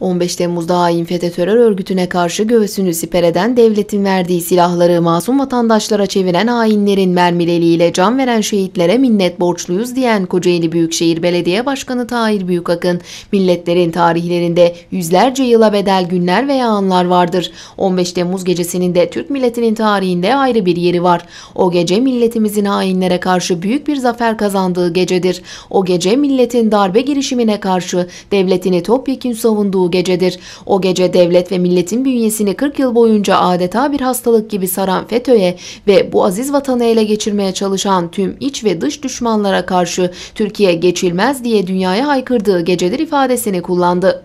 15 Temmuz'da hain FETÖ terör örgütüne karşı göğsünü siper eden devletin verdiği silahları masum vatandaşlara çeviren hainlerin mermileriyle can veren şehitlere minnet borçluyuz diyen Kocaeli Büyükşehir Belediye Başkanı Tahir Büyükakın, milletlerin tarihlerinde yüzlerce yıla bedel günler veya anlar vardır. 15 Temmuz gecesinin de Türk milletinin tarihinde ayrı bir yeri var. O gece milletimizin hainlere karşı büyük bir zafer kazandığı gecedir. O gece milletin darbe girişimine karşı devletini topyekün savunduğu gecedir. O gece devlet ve milletin bünyesini 40 yıl boyunca adeta bir hastalık gibi saran FETÖ'ye ve bu aziz vatanı ele geçirmeye çalışan tüm iç ve dış düşmanlara karşı Türkiye geçilmez diye dünyaya haykırdığı gecedir ifadesini kullandı.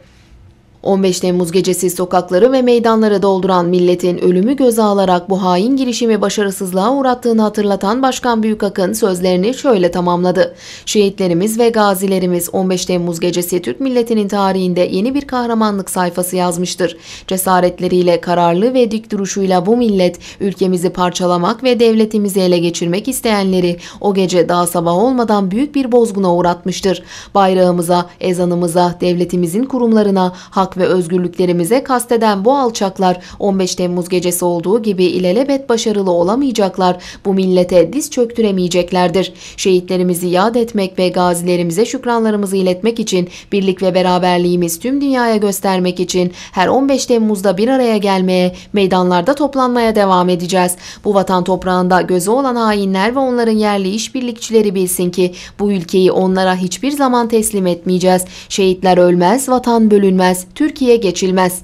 15 Temmuz gecesi sokakları ve meydanları dolduran milletin ölümü göze alarak bu hain girişimi başarısızlığa uğrattığını hatırlatan Başkan Büyükak'ın sözlerini şöyle tamamladı. Şehitlerimiz ve gazilerimiz 15 Temmuz gecesi Türk milletinin tarihinde yeni bir kahramanlık sayfası yazmıştır. Cesaretleriyle, kararlı ve dik duruşuyla bu millet ülkemizi parçalamak ve devletimizi ele geçirmek isteyenleri o gece daha sabah olmadan büyük bir bozguna uğratmıştır. Bayrağımıza, ezanımıza, devletimizin kurumlarına, hak hak ve özgürlüklerimize kasteden bu alçaklar 15 Temmuz gecesi olduğu gibi ilelebet başarılı olamayacaklar, bu millete diz çöktüremeyeceklerdir. Şehitlerimizi yad etmek ve gazilerimize şükranlarımızı iletmek için, birlik ve beraberliğimiz tüm dünyaya göstermek için her 15 Temmuz'da bir araya gelmeye, meydanlarda toplanmaya devam edeceğiz. Bu vatan toprağında gözü olan hainler ve onların yerli işbirlikçileri bilsin ki bu ülkeyi onlara hiçbir zaman teslim etmeyeceğiz. Şehitler ölmez, vatan bölünmez. Türkiye geçilmez.